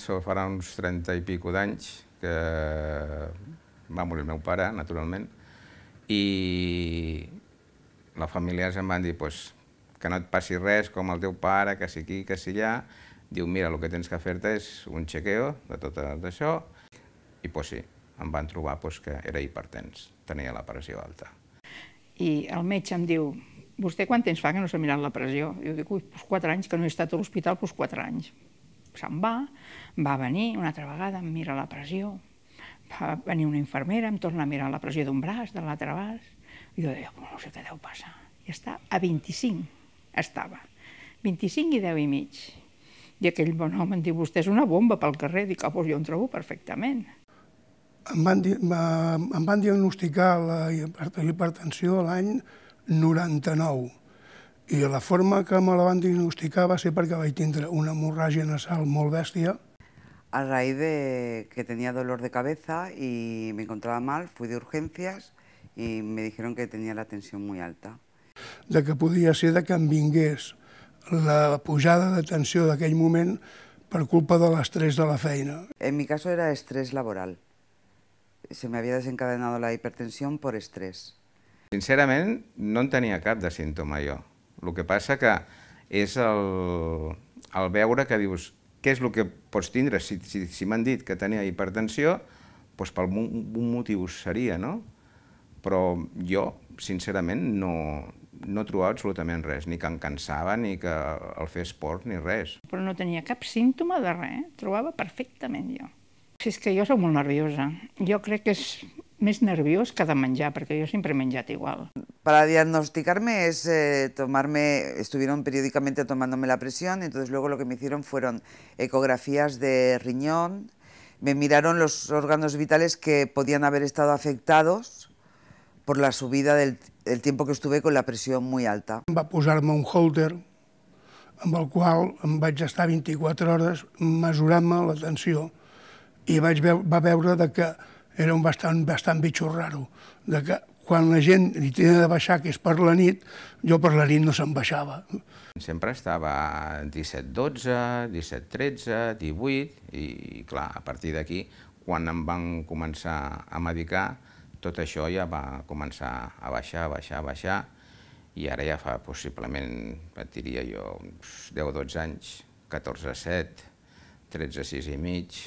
Això farà uns 30 i pico d'anys que va morir el meu pare, naturalment, i la família em van dir pues, que no et passi res com el teu pare, que si aquí, que si allà. Diu, mira, el que tens que fer-te és un chequeo de tot això. I pues, sí, em van trobar pues, que era hipertens, tenia la pressió alta. I el metge em diu, vostè quant temps fa que no s'ha mirat la pressió? Jo dic, ui, pues, quatre anys, que no he estat a l'hospital, pues, quatre anys se'n va, va venir una altra vegada, em mira la pressió, va venir una infermera, em torna a mirar la pressió d'un braç, de l'altre braç, i jo deia, no sé què deu passar. I està a 25, estava. 25 i 10 i mig. I aquell bon home em diu, vostè és una bomba pel carrer. Dic, ah, doncs jo em trobo perfectament. Em van, di em van diagnosticar la hipertensió l'any 99 i la forma que me la van diagnosticar va ser perquè vaig tindre una hemorràgia nasal molt bèstia. A raíz de que tenia dolor de cabeza i me encontraba mal, fui de urgencias me dijeron que tenia la tensió muy alta. De que podia ser de que em vingués la pujada de tensió d'aquell moment per culpa de l'estrès de la feina. En mi caso era estrés laboral. Se me había desencadenado la hipertensión por estrés. Sincerament, no en tenia cap de símptoma jo. El que passa que és el, el veure que dius què és el que pots tindre si, si, si m'han dit que tenia hipertensió, doncs per un motiu seria, no? Però jo, sincerament, no, no trobava absolutament res, ni que em cansava, ni que el fes esport, ni res. Però no tenia cap símptoma de res, eh? trobava perfectament jo. Si és que jo sóc molt nerviosa, jo crec que és més nerviós que de menjar, porque yo siempre he menjat igual. Para diagnosticarme es eh, tomarme, estuvieron periódicamente tomándome la presión, entonces luego lo que me hicieron fueron ecografías de riñón, me miraron los órganos vitales que podían haber estado afectados por la subida del, el tiempo que estuve con la presión muy alta. Em va posar-me un holder amb el qual em vaig estar 24 hores mesurant-me la tensió i vaig ve va veure de que era un bastant, bastant bitxo raro, de que quan la gent li tenia de baixar, que és per la nit, jo per la nit no se'n baixava. Sempre estava 17-12, 17-13, 18, i clar, a partir d'aquí, quan em van començar a medicar, tot això ja va començar a baixar, a baixar, a baixar, i ara ja fa possiblement, et diria jo, uns 10 12 anys, 14 7, 13 6 i mig,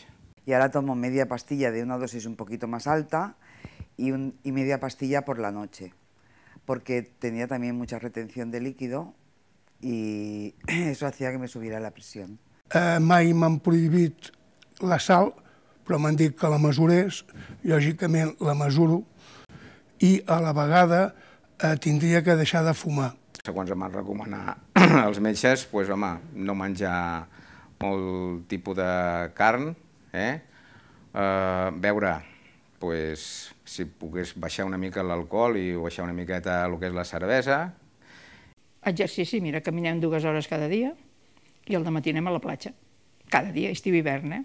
y ahora tomo media pastilla de una dosis un poquito más alta y, un, y media pastilla por la noche, porque tenía también mucha retención de líquido i eso hacía que me subiera la pressió. Eh, mai m'han prohibit la sal, però m'han dit que la mesurés, lògicament la mesuro, i a la vegada eh, tindria que deixar de fumar. Segons em van recomanar els metges, pues, home, no menjar molt tipus de carn, Eh? Eh, veure, pues, si pogués baixar una mica l'alcohol i baixar una miqueta el que és la cervesa. Exercici, mira, caminem dues hores cada dia i al matí anem a la platja. Cada dia, estiu i hivern, eh?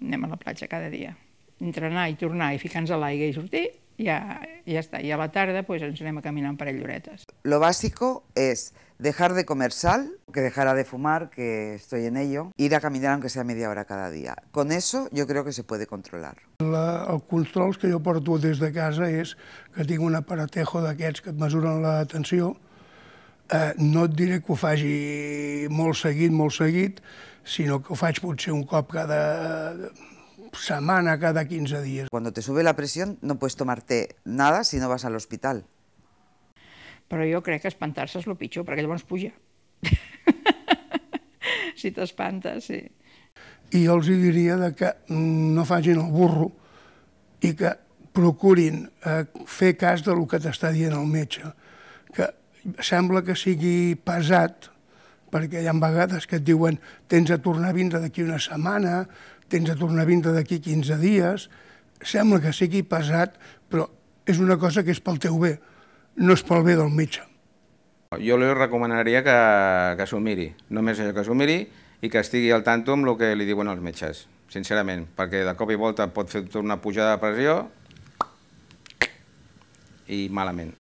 Anem a la platja cada dia. Entrenar i tornar i ficar-nos a l'aigua i sortir, ja i ja està. I a la tarda pues, ens anem a caminar un parell d'horetes. Lo básico és dejar de comer sal, que dejara de fumar, que estoy en ello, ir a caminar aunque sea media hora cada día. Con eso yo creo que se puede controlar. La, el controls que jo porto des de casa és que tinc un aparatejo d'aquests que et mesuren la tensió, eh, no et diré que ho faci molt seguit, molt seguit, sinó que ho faig potser un cop cada semana, cada 15 días. Cuando te sube la presión no puedes tomarte nada si no vas al hospital. Però jo crec que espantar-se és el pitjor, perquè llavors puja. si t'espantes, sí. I jo els diria de que no facin el burro i que procurin eh, fer cas del que t'està dient el metge, que sembla que sigui pesat, perquè hi ha vegades que et diuen tens a tornar a vindre d'aquí una setmana, tens a tornar a vindre d'aquí 15 dies, sembla que sigui pesat, però és una cosa que és pel teu bé, no és pel bé del metge. Jo li recomanaria que, que s'ho miri, només això que s'ho miri i que estigui al tanto amb el que li diuen els metges, sincerament, perquè de cop i volta pot fer una pujada de pressió i malament.